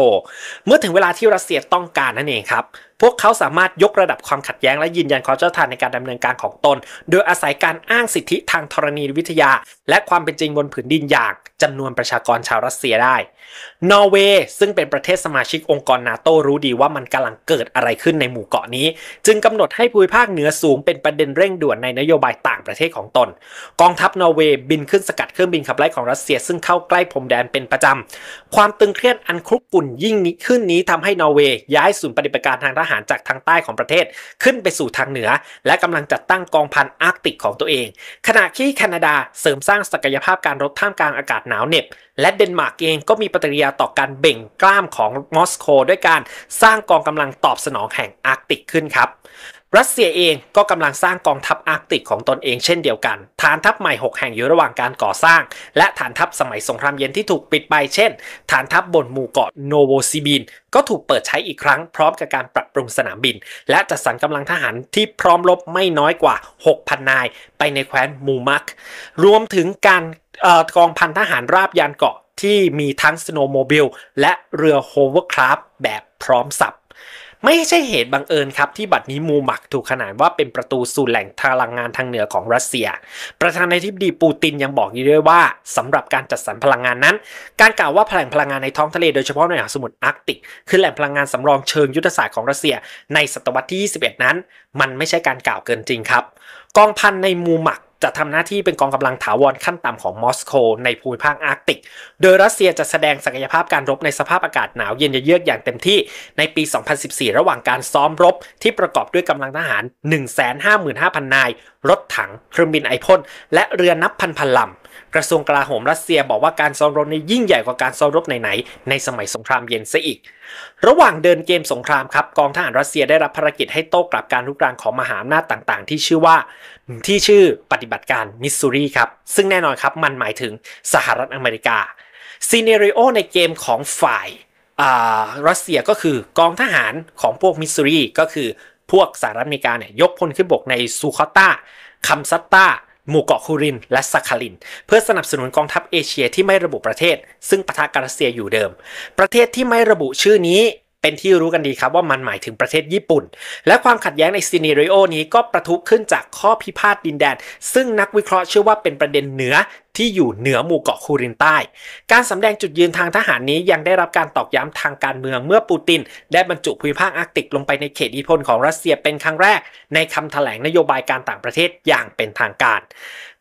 เมื่อถึงเวลาที่รัสเซียต้องการนั่นเองครับ พวกเขาสามารถยกระดับความขัดแย้งและยืนยันความเจ้าทานในการดำเนินการของตน โดยอาศัยการอ้างสิทธิทางธรณีวิทยา และความเป็นจริงบนผืนดินอย่างจำนวนประชากรชาวรัสเซียได้ นอร์เวย์ซึ่งเป็นประเทศสมาชิกองค์กรนาโตรู้ดีว่ามันกำลังเกิดอะไรขึ้นในหมู่เกาะนี้จึงกำหนดให้ภูมิภาคเหนือสูงเป็นประเด็นเร่งด่วนในนโยบายต่างประเทศของตนกองทัพนอร์เวย์บินขึ้นสกัดเครื่องบินขับไล่ของรัสเซียซึ่งเข้าใกล้พรมแดนเป็นประจำ ความตึงเครียดอันคลุกกุ่นยิ่งนี้ขึ้นนี้ทำให้นอร์เวย์ย้ายศูนย์ปฏิบัติการทางทหารจากทางใต้ของประเทศ ขึ้นไปสู่ทางเหนือ และกำลังจัดตั้งกองพันอาร์กติกของตัวเอง ขณะที่แคนาดาเสริมสร้างศักยภาพการรบท่ามกลางอากาศหนาวเหน็บและเดนมาร์กเองก็มีปฏิกิริยาต่อการเบ่งกล้ามของมอสโกด้วยการสร้างกองกำลังตอบสนองแห่งอาร์กติกขึ้นครับรัสเซียเองก็กำลังสร้างกองทัพอาร์กติกของตนเองเช่นเดียวกัน ฐานทัพใหม่ 6 แห่งอยู่ระหว่างการก่อสร้าง และฐานทัพสมัยสงครามเย็นที่ถูกปิดไปเช่น ฐานทัพบนหมู่เกาะโนโวซิบินก็ถูกเปิดใช้อีกครั้งพร้อมกับการปรับปรุงสนามบิน และจัดสรรกำลังทหารที่พร้อมรบไม่น้อยกว่า 6,000 นาย ไปในแคว้นมูมักรวมถึงการกองพันทหารราบยานเกาะที่มีทั้งสโนโมบิลและเรือโฮเวอร์คราฟแบบพร้อมสับไม่ใช่เหตุบังเอิญครับที่บัดนี้มูมักถูกขนานว่าเป็นประตูสู่แหล่งพลังงานทางเหนือของรัสเซีย ประธานาธิบดีปูตินยังบอกอีกด้วยว่า สำหรับการจัดสรรพลังงานนั้น การกล่าวว่าแหล่งพลังงานในท้องทะเลโดยเฉพาะในมหาสมุทรอาร์กติกคือแหล่งพลังงานสำรองเชิงยุทธศาสตร์ของรัสเซียในศตวรรษที่ 21 นั้น มันไม่ใช่การกล่าวเกินจริงครับ กองพันในมูมักจะทำหน้าที่เป็นกองกำลังถาวรขั้นต่ำของมอสโกในภูมิภาคอาร์กติก โดยรัสเซียจะแสดงศักยภาพการรบในสภาพอากาศหนาวเย็นเยือกอย่างเต็มที่ ในปี 2014 ระหว่างการซ้อมรบที่ประกอบด้วยกำลังทหาร 155,000 นาย รถถังเครื่องบินไอพ่น และเรือนับพันพันลำกระทรวงกลาโหมรัสเซียบอกว่าการซ้อมรบนี้ยิ่งใหญ่กว่าการซ้อมรบไหนๆในสมัยสงครามเย็นซะอีก ระหว่างเดินเกมสงครามครับ กองทหารรัสเซียได้รับภารกิจให้โต้กลับการลุกรานของมหาอำนาจต่าง ๆ ที่ชื่อว่าที่ชื่อปฏิบัติการมิสซูรีครับ ซึ่งแน่นอนครับ มันหมายถึงสหรัฐอเมริกาซีเนริโอในเกมของฝ่ายรัสเซียก็คือกองทหารของพวกมิสซูรีก็คือพวกสหรัฐอเมริกาเนี่ยยกพลขึ้นบกในซูคอต้าคัมซัตตาหมู่เกาะคูริน และซัคคาริน เพื่อสนับสนุนกองทัพเอเชียที่ไม่ระบุประเทศ ซึ่งปะทะกรัสเซียอยู่เดิม ประเทศที่ไม่ระบุชื่อนี้เป็นที่รู้กันดีครับว่ามันหมายถึงประเทศญี่ปุ่น และความขัดแย้งในซีเนเรโอนี้ก็ประทุขึ้นจากข้อพิพาทดินแดน ซึ่งนักวิเคราะห์เชื่อว่าเป็นประเด็นเหนือที่อยู่เหนือหมู่เกาะคูรินใต้ การสำแดงจุดยืนทางทหารนี้ยังได้รับการตอกย้ำทางการเมืองเมื่อปูตินได้บรรจุภูมิภาคอาร์กติก ลงไปในเขตอิทธิพลของรัสเซียเป็นครั้งแรก ในคำแถลงนโยบายการต่างประเทศอย่างเป็นทางการ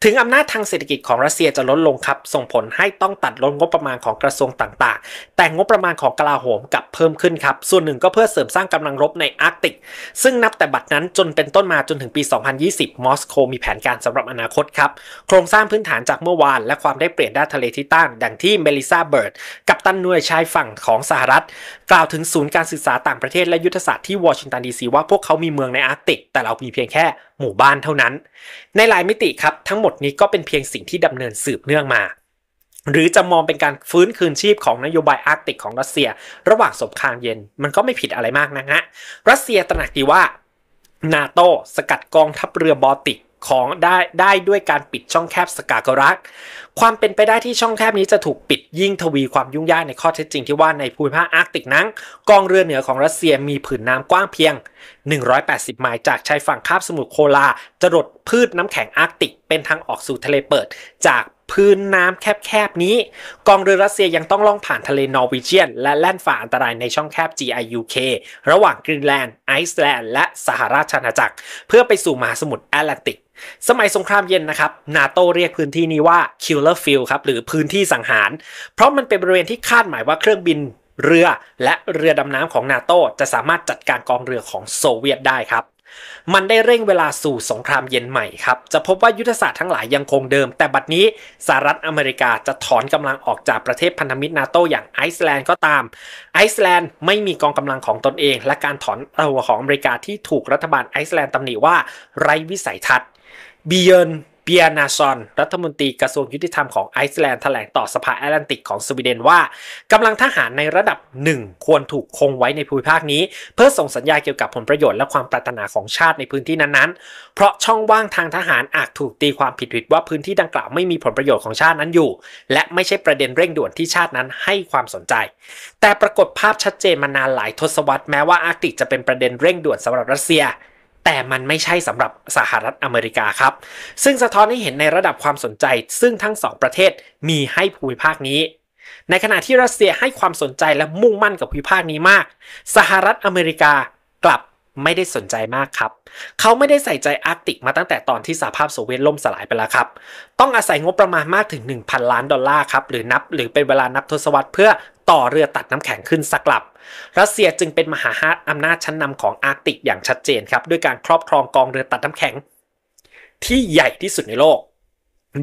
ถึงอำนาจทางเศรษฐกิจของรัสเซียจะลดลงครับ ส่งผลให้ต้องตัดลดงบประมาณของกระทรวงต่าง ๆ แต่งบประมาณของกลาโหมกับเพิ่มขึ้นครับส่วนหนึ่งก็เพื่อเสริมสร้างกำลังรบในอาร์กติก ซึ่งนับแต่บัดนั้นจนเป็นต้นมาจนถึงปี 2020 มอสโกมีแผนการสำหรับอนาคตครับโครงสร้างพื้นฐานจากเมื่อวานและความได้เปรียบด้านทะเลที่ตั้ง ดังที่เมลิซาเบิร์ดกับตันนวยชายฝั่งของสหรัฐกล่าวถึงศูนย์การศึกษาต่างประเทศและยุทธศาสตร์ที่วอชิงตันดีซีว่าพวกเขามีเมืองในอาร์กติก แต่เรามีเพียงแค่หมู่บ้านเท่านั้น ในหลายมิติครับทั้งหมดนี้ก็เป็นเพียงสิ่งที่ดำเนินสืบเนื่องมา หรือจะมองเป็นการฟื้นคืนชีพของนโยบายอาร์กติกของรัสเซีย ระหว่างสงครามเย็นมันก็ไม่ผิดอะไรมากนะฮะรัสเซียตระหนักดีว่า นาโต สกัดกองทัพเรือบอลติกของได้ได้ด้วยการปิดช่องแคบสกากรัก ความเป็นไปได้ที่ช่องแคบนี้จะถูกปิดยิ่งทวีความยุ่งยากในข้อเท็จจริงที่ว่าในภูมิภาคอาร์กติกนั้นกองเรือเหนือของรัสเซียมีผืนน้ำกว้างเพียง 180ไมล์จากชายฝั่งคาบสมุทรโคลา จรดพืชน้ำแข็งอาร์กติก เป็นทางออกสู่ทะเลเปิด จากพื้นน้ำแคบๆนี้กองเรือรัสเซียยังต้องล่องผ่านทะเลนอร์วีเจียน และแล่นฝ่าอันตรายในช่องแคบ GIUK ระหว่างกรีนแลนด์ไอซ์แลนด์ และสหราชอาณาจักร เพื่อไปสู่มหาสมุทรแอตแลนติกสมัยสงครามเย็นนะครับนาโตเรียกพื้นที่นี้ว่า Killer Field ครับหรือพื้นที่สังหาร เพราะมันเป็นบริเวณที่คาดหมายว่าเครื่องบินเรือและเรือดำน้ำของนาโตจะสามารถจัดการกองเรือของโซเวียตได้ครับ มันได้เร่งเวลาสู่สงครามเย็นใหม่ครับ จะพบว่ายุทธศาสตร์ทั้งหลายยังคงเดิม แต่บัดนี้สหรัฐอเมริกาจะถอนกำลังออกจากประเทศพันธมิตร นาโตอย่างไอซ์แลนด์ก็ตามไอซ์แลนด์ไม่มีกองกำลังของตนเองและการถอนตัวของอเมริกาที่ถูกรัฐบาลไอซ์แลนด์ตำหนิว่าไร้วิสัยทัศนบีเยนเปียนาซอนรัฐมนตรีกระทรวงยุติธรรมของไอซ์แลนด์แถลงต่อสภาแอตแลนติกของสวีเดนว่ากำลังทหารในระดับหนึ่งควรถูกคงไว้ในภูมิภาคนี้ เพื่อส่งสัญญาเกี่ยวกับผลประโยชน์และความปรารถนาของชาติในพื้นที่นั้นๆ เพราะช่องว่างทางทหารอาจถูกตีความผิดผิดว่าพื้นที่ดังกล่าวไม่มีผลประโยชน์ของชาตินั้นอยู่ และไม่ใช่ประเด็นเร่งด่วนที่ชาตินั้นให้ความสนใจ แต่ปรากฏภาพชัดเจนมานานหลายทศวรรษแม้ว่าอาร์กติกจะเป็นประเด็นเร่งด่วนสำหรับรัสเซียแต่มันไม่ใช่สำหรับสหรัฐอเมริกาครับ ซึ่งสะท้อนให้เห็นในระดับความสนใจ ซึ่งทั้งสองประเทศมีให้ภูมิภาคนี้ ในขณะที่รัสเซียให้ความสนใจและมุ่งมั่นกับภูมิภาคนี้มาก สหรัฐอเมริกากลับไม่ได้สนใจมากครับ เขาไม่ได้ใส่ใจอาร์กติกมาตั้งแต่ตอนที่สหภาพโซเวียตล่มสลายไปแล้วครับ ต้องอาศัยงบประมาณมากถึง 1,000 ล้านดอลลาร์ครับหรือนับหรือเป็นเวลานับทศวรรษเพื่อต่อเรือตัดน้ำแข็งขึ้นสักลับรัสเซียจึงเป็นมหาอำนาจชั้นนำของอาร์กติกอย่างชัดเจนครับด้วยการครอบครองกองเรือตัดน้ำแข็งที่ใหญ่ที่สุดในโลก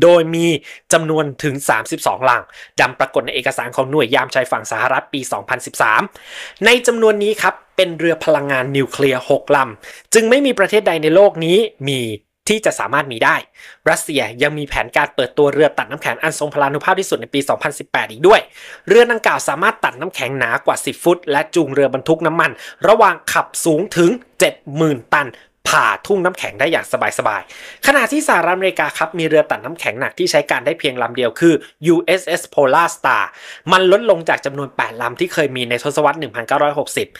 โดยมีจำนวนถึง 32 ลังดำปรากฏในเอกสารของหน่วยยามชายฝั่งสหรัฐปี 2013 ในจำนวนนี้ครับเป็นเรือพลังงานนิวเคลียร์ 6 ลำ จึงไม่มีประเทศใดในโลกนี้มีที่จะสามารถมีได้ รัสเซียยังมีแผนการเปิดตัวเรือตัดน้ำแข็งอันทรงพลานุภาพที่สุดในปี 2018 อีกด้วย เรือดังกล่าวสามารถตัดน้ำแข็งหนากว่า 10 ฟุตและจูงเรือบรรทุกน้ำมัน ระหว่างขับสูงถึง 70,000 ตันผ่าทุ่งน้ำแข็งได้อย่างสบายๆ ขณะที่สหรัฐอเมริกาครับ มีเรือตัดน้ำแข็งหนักที่ใช้การได้เพียงลำเดียวคือ USS Polar Star มันลดลงจากจำนวน 8ลำที่เคยมีในทศวรรษ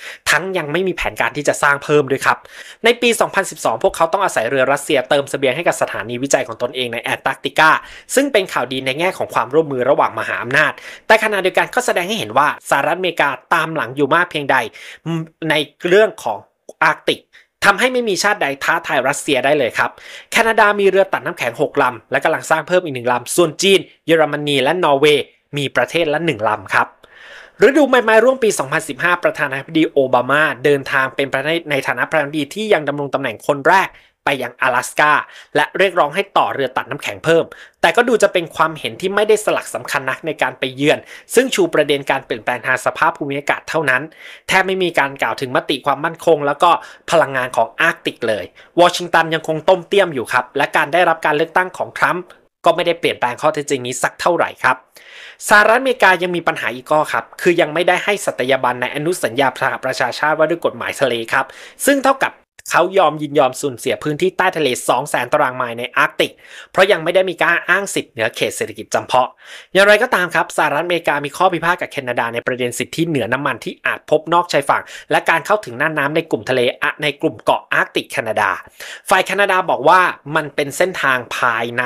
1960 ทั้งยังไม่มีแผนการที่จะสร้างเพิ่มด้วยครับ ในปี 2012 พวกเขาต้องอาศัยเรือรัสเซียเติมสเสบียงให้กับสถานีวิจัยของตนเองในแอนตาร์กติกาซึ่งเป็นข่าวดีในแง่ของความร่วมมือระหว่างมหาอำนาจ แต่ขณะเดียวกันก็แสดงให้เห็นว่าสหรัฐอเมริกาตามหลังอยู่มากเพียงใดในเรื่องของอาร์กติกทำให้ไม่มีชาติใดท้าทายรัสเซียได้เลยครับ แคนาดามีเรือตัดน้ำแข็ง 6 ลำและกำลังสร้างเพิ่มอีกหนึ่งลำส่วนจีนเยอรมนี และนอร์เวย์ มีประเทศละ 1ลำครับฤดูใบไม้ร่วงปี 2015 ประธานาธิบดีโอบามา เดินทางเป็นประเทศในฐานะประธานาธิบดีที่ยังดำรงตำแหน่งคนแรกไปยัง阿拉斯กาและเรียกร้องให้ต่อเรือตัดน้ำแข็งเพิ่ม แต่ก็ดูจะเป็นความเห็นที่ไม่ได้สลักสำคัญนักในการไปเยือน ซึ่งชูประเด็นการเปลี่ยนแปลงทางสภาพภูมิอากาศเท่านั้น แทบไม่มีการกล่าวถึงมติความมั่นคงแล้วก็พลังงานของอาร์กติกเลยวอชิงตันยังคงต้มเตี้ยมอยู่ครับ และการได้รับการเลือกตั้งของทรัมป์ก็ไม่ได้เปลี่ยนแปลงข้อเท็จจริงนี้สักเท่าไหร่ครับสหรัฐอเมริกายังมีปัญหาอีกข้อครับคือยังไม่ได้ให้สัตยาบันในอนุสัญญาประชาชาติว่าด้วยกฎหมายทะเลครับ ซึ่งเท่ากับเขายอมยินยอมสูญเสียพื้นที่ใต้ทะเล2 0 0นตารางไมล์ในอาร์กติก เพราะยังไม่ได้มีการอ้างสิทธิเหนือเขตเศรษฐกิจจำเพาะ อย่างไรก็ตามครับสหรัฐอเมริกามีข้อพิพาทกับแคนาดาในประเด็นสิทธิเหนือน้ำมันที่อาจพบนอกชายฝั่ง และการเข้าถึงน่านน้ำในกลุ่มทะเลในกลุ่มเกาะอาร์กติกแคนาดา ฝ่ายแคนาดาบอกว่ามันเป็นเส้นทางภายใน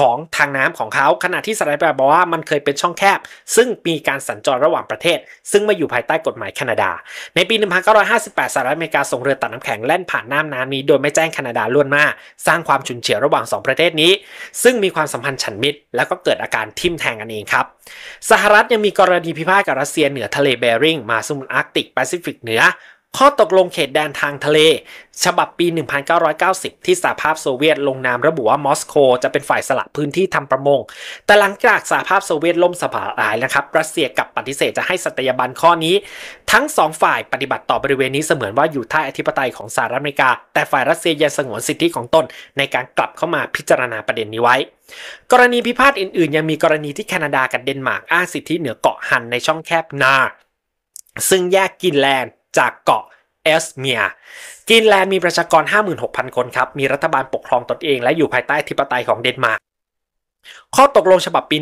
ของทางน้ำของเขาขณะที่สหรัฐบอกว่ามันเคยเป็นช่องแคบ ซึ่งมีการสัญจรระหว่างประเทศซึ่งไม่อยู่ภายใต้กฎหมายแคนาดาในปี 1958 สหรัฐอเมริกาส่งเรือ ตัดน้ำแข็งแล่นผ่านน้ำนน้ำนี้โดยไม่แจ้งแคนาดาล่วนมาสร้างความฉุนเฉียวระหว่าง 2 ประเทศนี้ ซึ่งมีความสัมพันธ์ฉันมิตรแล้วก็เกิดอาการทิ่มแทงกันเองครับ สหรัฐยังมีกรณีพิพาทกับรัสเซียเหนือทะเลเบริงมาสมุทรอาร์กติกแปซิฟิกเหนือข้อตกลงเขตแดนทางทะเล ฉบับปี 1990 ที่สหภาพโซเวียตลงนามระบุว่ามอสโกจะเป็นฝ่ายสละพื้นที่ทำประมง แต่หลังจากสหภาพโซเวียตล่มสลายนะครับรัสเซียกับปฏิเสธจะให้สัตยาบันข้อนี้ ทั้งสองฝ่ายปฏิบัติต่อบริเวณนี้เสมือนว่าอยู่ใต้อธิปไตยของสหรัฐอเมริกา แต่ฝ่ายรัสเซียยังสงวนสิทธิของตนในการกลับเข้ามาพิจารณาประเด็นนี้ไว้ กรณีพิพาทอื่นๆ ยังมีกรณีที่แคนาดากับเดนมาร์กอ้างสิทธิเหนือเกาะฮันในช่องแคบนาซึ่งแยกกินแลนด์จากเกาะเอสเมียกีนแลนด์มีประชากร 56,000 คนครับ มีรัฐบาลปกครองตนเองและอยู่ภายใต้ธิปไตยของเดนมาร์กข้อตกลงฉบับปี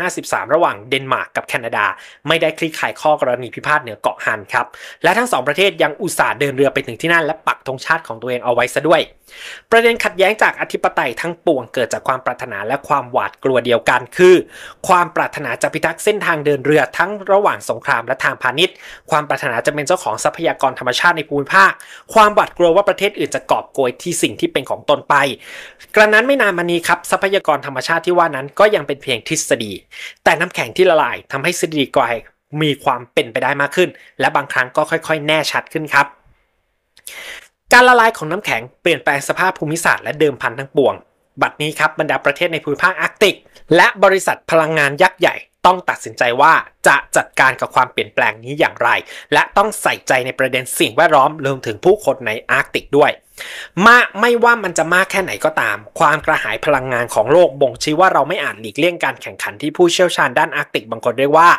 1953 ระหว่างเดนมาร์กกับแคนาดา ไม่ได้คลี่คลายข้อกรณีพิพาทเหนือเกาะฮันครับ และทั้งสองประเทศยังอุตส่าห์เดินเรือไปถึงที่นั่น และปักธงชาติของตัวเองเอาไว้ซะด้วย ประเด็นขัดแย้งจากอธิปไตยทั้งปวงเกิดจากความปรารถนาและความหวาดกลัวเดียวกันคือ ความปรารถนาจะพิทักษ์เส้นทางเดินเรือทั้งระหว่างสงครามและทางพาณิชย์ ความปรารถนาจะเป็นเจ้าของทรัพยากรธรรมชาติในภูมิภาค ความหวาดกลัวว่าประเทศอื่นจะกอบโกยที่สิ่งที่เป็นของตนไป กระนั้นไม่นานมานี้ครับ ทรัพยากรธรรมชาติที่ว่านั้นก็ยังเป็นเพียงทฤษฎี แต่น้ำแข็งที่ละลายทำให้ทฤษฎีกลายมีความเป็นไปได้มากขึ้น และบางครั้งก็ค่อยๆ แน่ชัดขึ้นครับ การละลายของน้ำแข็งเปลี่ยนแปลงสภาพภูมิศาสตร์และเดิมพันทั้งปวง บัดนี้ครับบรรดาประเทศในภูมิภาคอาร์กติก และบริษัทพลังงานยักษ์ใหญ่ต้องตัดสินใจว่าจะจัดการกับความเปลี่ยนแปลงนี้อย่างไร และต้องใส่ใจในประเด็นสิ่งแวดล้อมรวมถึงผู้คนในอาร์กติกด้วยมาไม่ว่ามันจะมากแค่ไหนก็ตาม ความกระหายพลังงานของโลกบ่งชี้ว่าเราไม่อาจหลีกเลี่ยงการแข่งขันที่ผู้เชี่ยวชาญด้านอาร์กติกบางคนเรียกว่า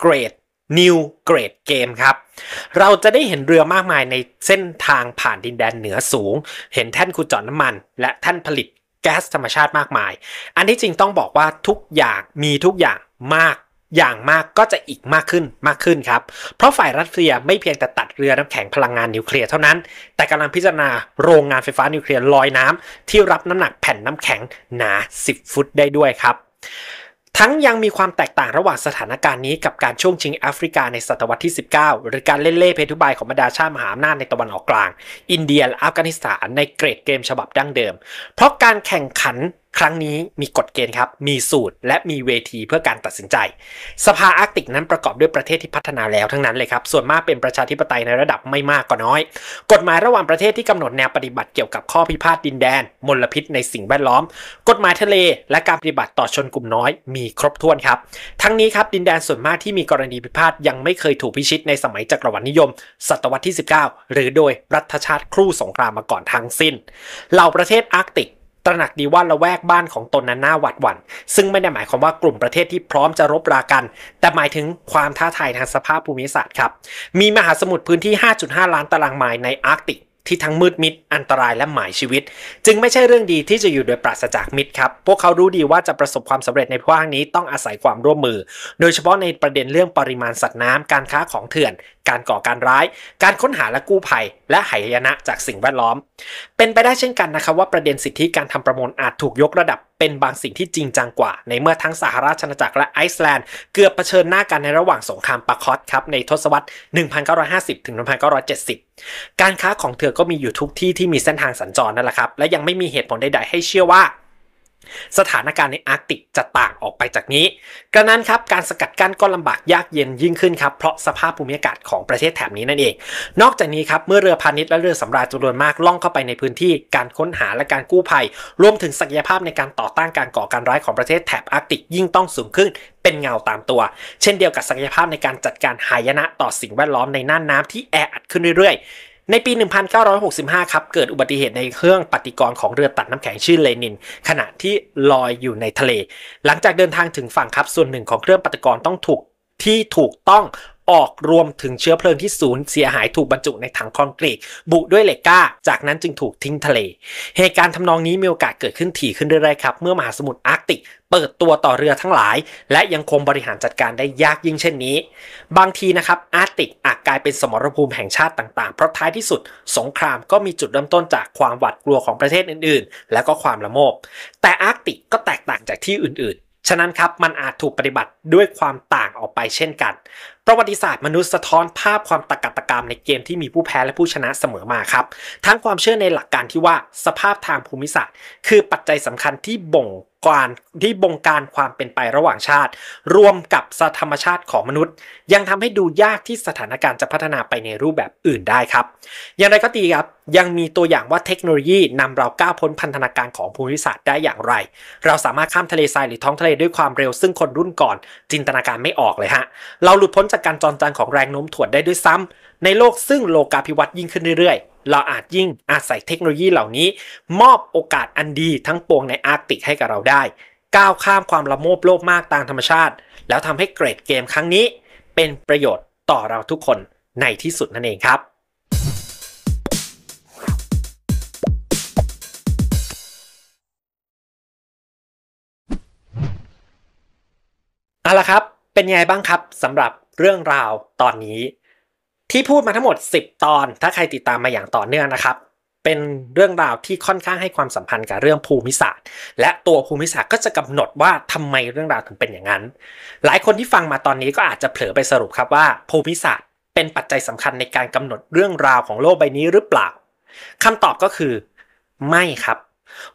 เกรดนิวเกรดเกมครับ เราจะได้เห็นเรือมากมายในเส้นทางผ่านดินแดนเหนือสูง เห็นแท่นขุดเจาะน้ำมันและแท่นผลิตแก๊สธรรมชาติมากมาย อันที่จริงต้องบอกว่าทุกอย่างมีทุกอย่างมากอย่างมากก็จะอีกมากขึ้นมากขึ้นครับ เพราะฝ่ายรัสเซียไม่เพียงแต่ตัดเรือน้ำแข็งพลังงานนิวเคลียร์เท่านั้น แต่กำลังพิจารณาโรงงานไฟฟ้านิวเคลียร์ลอยน้ำ ที่รับน้ำหนักแผ่นน้ำแข็งหนา 10 ฟุตได้ด้วยครับ ทั้งยังมีความแตกต่างระหว่างสถานการณ์นี้ กับการช่วงชิงแอฟริกาในศตวรรษที่19 หรือการเล่นเล่เพทุบายของบรรดาชาติมหาอำนาจในตะวันออกกลางอินเดียและอัฟกานิสถานในเกรดเกมฉบับดั้งเดิม เพราะการแข่งขันครั้งนี้มีกฎเกณฑ์ครับ มีสูตรและมีเวทีเพื่อการตัดสินใจ สภาอาร์กติกนั้นประกอบด้วยประเทศที่พัฒนาแล้วทั้งนั้นเลยครับ ส่วนมากเป็นประชาธิปไตยในระดับไม่มากก็น้อย กฎหมายระหว่างประเทศที่กำหนดแนวปฏิบัติเกี่ยวกับข้อพิพาทดินแดน มลพิษในสิ่งแวดล้อม กฎหมายทะเล และการปฏิบัติต่อชนกลุ่มน้อย มีครบถ้วนครับ ทั้งนี้ครับดินแดนส่วนมากที่มีกรณีพิพาทยังไม่เคยถูกพิชิตในสมัยจักรวรรดินิยม ศตวรรษที่19 หรือโดยรัฐชาติครู่สงครามมาก่อนทั้งสิ้น เหล่าประเทศอาร์กติกตระหนักดีว่าละแวกบ้านของตนนั้นน่าหวัดหวัน่นซึ่งไม่ได้หมายความว่ากลุ่มประเทศที่พร้อมจะรบรากัน แต่หมายถึงความท้าทายทางสภาพภูมิศาสตร์ครับ มีมหาสมุทรพื้นที่ 5.5 ล้านตารางไมล์ในอาร์กติกที่ทั้งมืดมิดอันตรายและหมายชีวิต จึงไม่ใช่เรื่องดีที่จะอยู่โดยปราศจากมิดครับ พวกเขารู้ดีว่าจะประสบความสำเร็จในพวกนี้ต้องอาศัยความร่วมมือ โดยเฉพาะในประเด็นเรื่องปริมาณสัตว์น้ำการค้าของเถื่อน การก่อการร้าย การค้นหาและกู้ภัย และหายนะจากสิ่งแวดล้อมเป็นไปได้เช่นกันนะครับว่าประเด็นสิทธิการทำประมงอาจถูกยกระดับเป็นบางสิ่งที่จริงจังกว่า ในเมื่อทั้งสหราชอาณาจักรและไอซ์แลนด์เกือบเผชิญหน้ากันในระหว่างสงครามปาคอตครับในทศวรรษ 1950ถึง1970 การค้าของเธอก็มีอยู่ทุกที่ที่มีเส้นทางสัญจรนั่นแหละครับ และยังไม่มีเหตุผลใดๆให้เชื่อว่าสถานการณ์ในอาร์กติกจะต่างออกไปจากนี้ กระนั้นครับการสกัดกั้นก็ลำบากยากเย็นยิ่งขึ้นครับเพราะสภาพภูมิอากาศของประเทศแถบนี้นั่นเอง นอกจากนี้ครับเมื่อเรือพาณิชย์และเรือสำราญจำนวนมากล่องเข้าไปในพื้นที่การค้นหาและการกู้ภัย รวมถึงศักยภาพในการต่อต้านการก่อการร้ายของประเทศแถบอาร์กติก ยิ่งต้องสูงขึ้นเป็นเงาตามตัว เช่นเดียวกับศักยภาพในการจัดการหายนะต่อสิ่งแวดล้อมในน่านน้ำที่แออัดขึ้นเรื่อยในปี 1965 ครับ เกิดอุบัติเหตุในเครื่องปฏิกรณ์ของเรือตัดน้ำแข็งชื่อเลนิน ขณะที่ลอยอยู่ในทะเล หลังจากเดินทางถึงฝั่งครับ ส่วนหนึ่งของเครื่องปฏิกรณ์ต้องถูกที่ถูกต้องออกรวมถึงเชื้อเพลิงที่สูญเสียหายถูกบรรจุในถังคอนกรีตบุด้วยเหล็กก้า จากนั้นจึงถูกทิ้งทะเล เหตุการณ์ทำนองนี้มีโอกาสเกิดขึ้นถี่ขึ้นเรื่อยๆครับ เมื่อมหาสมุทรอาร์กติกเปิดตัวต่อเรือทั้งหลาย และยังคงบริหารจัดการได้ยากยิ่งเช่นนี้ บางทีนะครับ อาร์ติกอาจกลายเป็นสมรภูมิแห่งชาติต่างๆเพราะท้ายที่สุด สงครามก็มีจุดเริ่มต้นจากความหวาดกลัวของประเทศอื่น ๆ และก็ความละโมบ แต่อาร์ติกก็แตกต่างจากที่อื่นๆฉะนั้นครับมันอาจถูกปฏิบัติด้วยความต่างออกไปเช่นกันประวัติศาสตร์มนุษย์สะท้อนภาพความตะกัตะกรามในเกมที่มีผู้แพ้และผู้ชนะเสมอมาครับ ทั้งความเชื่อในหลักการที่ว่าสภาพทางภูมิศาสตร์คือปัจจัยสำคัญที่บ่งกานที่บงการความเป็นไประหว่างชาติ รวมกับธรรมชาติของมนุษย์ ยังทำให้ดูยากที่สถานการณ์จะพัฒนาไปในรูปแบบอื่นได้ครับอย่างไรก็ตีครับ ยังมีตัวอย่างว่าเทคโนโลยีนำเราก้าวพ้นพันธนาการของภูมิศาสตร์ได้อย่างไร เราสามารถข้ามทะเลทรายหรือท้องทะเลด้วยความเร็วซึ่งคนรุ่นก่อน จินตนาการไม่ออกเลยฮะเราหลุดพ้นจากการจอนจานของแรงโน้มถ่วงได้ด้วยซ้ำในโลกซึ่งโลกาภิวัตน์ยิ่งขึ้นเรื่อยๆ เราอาจยิ่งอาศัยเทคโนโลยีเหล่านี้ มอบโอกาสอันดีทั้งปวงในอาร์กติกให้กับเราได้ ก้าวข้ามความละโมบโลภมากตามธรรมชาติ แล้วทำให้เกรดเกมครั้งนี้ เป็นประโยชน์ต่อเราทุกคนในที่สุดนั่นเองครับเอาละครับ เป็นไงบ้างครับสำหรับเรื่องราวตอนนี้ที่พูดมาทั้งหมด 10 ตอน ถ้าใครติดตามมาอย่างต่อเนื่องนะครับ เป็นเรื่องราวที่ค่อนข้างให้ความสัมพันธ์กับเรื่องภูมิศาสตร์ และตัวภูมิศาสตร์ก็จะกำหนดว่าทำไมเรื่องราวถึงเป็นอย่างนั้น หลายคนที่ฟังมาตอนนี้ก็อาจจะเผลอไปสรุปครับว่าภูมิศาสตร์เป็นปัจจัยสำคัญในการกำหนดเรื่องราวของโลกใบนี้หรือเปล่า คำตอบก็คือไม่ครับ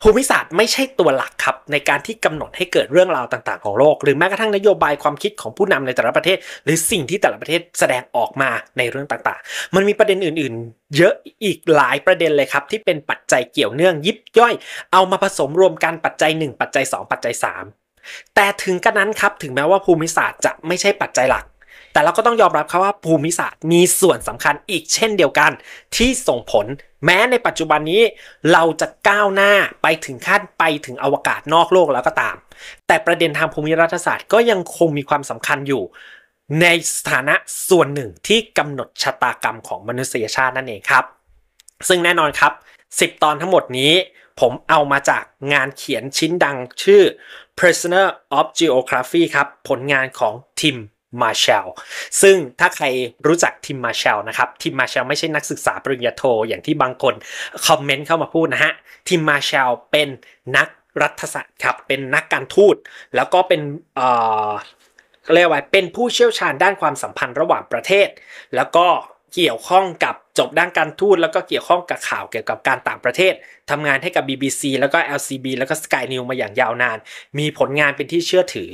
ภูมิศาสตร์ไม่ใช่ตัวหลักครับในการที่กำหนดให้เกิดเรื่องราวต่างๆของโลกหรือแม้กระทั่งนโยบายความคิดของผู้นำในแต่ละประเทศ หรือสิ่งที่แต่ละประเทศแสดงออกมาในเรื่องต่างๆ มันมีประเด็นอื่นๆ เยอะอีกหลายประเด็นเลยครับ ที่เป็นปัจจัยเกี่ยวเนื่องยิบย่อยเอามาผสมรวมกันปัจจัย1ปัจจัย 2 ปัจจัย 3 แต่ถึงกระนั้นครับถึงแม้ว่าภูมิศาสตร์จะไม่ใช่ปัจจัยหลักแต่เราก็ต้องยอมรับครับว่าภูมิศาสตร์มีส่วนสำคัญอีกเช่นเดียวกันที่ส่งผลแม้ในปัจจุบันนี้เราจะก้าวหน้าไปถึงขั้นไปถึงอวกาศนอกโลกแล้วก็ตาม แต่ประเด็นทางภูมิรัฐศาสตร์ก็ยังคงมีความสำคัญอยู่ ในสถานะส่วนหนึ่งที่กำหนดชะตากรรมของมนุษยชาตินั่นเองครับ ซึ่งแน่นอนครับ 10 ตอนทั้งหมดนี้ ผมเอามาจากงานเขียนชิ้นดังชื่อ Prisoner of Geography ครับผลงานของทิมมาเชลซึ่งถ้าใครรู้จักทิมมาเชลนะครับทิมมาเชลไม่ใช่นักศึกษาปริญญาโทอย่างที่บางคนคอมเมนต์เข้ามาพูดนะฮะทิมมาเชลเป็นนักรัฐศาสตร์ครับเป็นนักการทูตแล้วก็เป็นเอ่อเรียกว่าเป็นผู้เชี่ยวชาญด้านความสัมพันธ์ระหว่างประเทศ แล้วก็เกี่ยวข้องกับจบด้านการทูตแล้วก็เกี่ยวข้องกับข่าวเกี่ยวกับการต่างประเทศทำงานให้กับ BBC แล้วก็ LCB แล้วก็ Sky News มาอย่างยาวนาน มีผลงานเป็นที่เชื่อถือ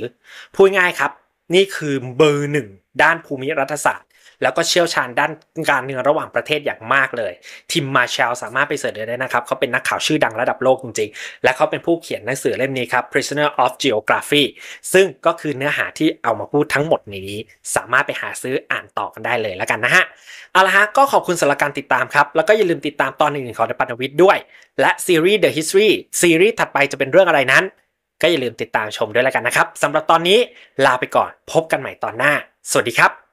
พูดง่ายครับนี่คือเบอร์หนึ่ง ด้านภูมิรัฐศาสตร์ แล้วก็เชี่ยวชาญด้านการเมืองระหว่างประเทศอย่างมากเลย ทิมมาเชลสามารถไปเสิร์ชได้นะครับเขาเป็นนักข่าวชื่อดังระดับโลกจริงๆและเขาเป็นผู้เขียนหนังสือเล่มนี้ครับ Prisoner of Geography ซึ่งก็คือเนื้อหาที่เอามาพูดทั้งหมดในนี้ สามารถไปหาซื้ออ่านต่อกันได้เลยแล้วกันนะฮะเอาละฮะก็ขอบคุณสำหรับการติดตามครับแล้วก็อย่าลืมติดตามตอนอื่นๆของเดปันวิทย์ด้วย และซีรีส์ The History ซีรีส์ถัดไปจะเป็นเรื่องอะไรนั้นก็อย่าลืมติดตามชมด้วยแล้วกันนะครับสำหรับตอนนี้ลาไปก่อนพบกันใหม่ตอนหน้า สวัสดีครับ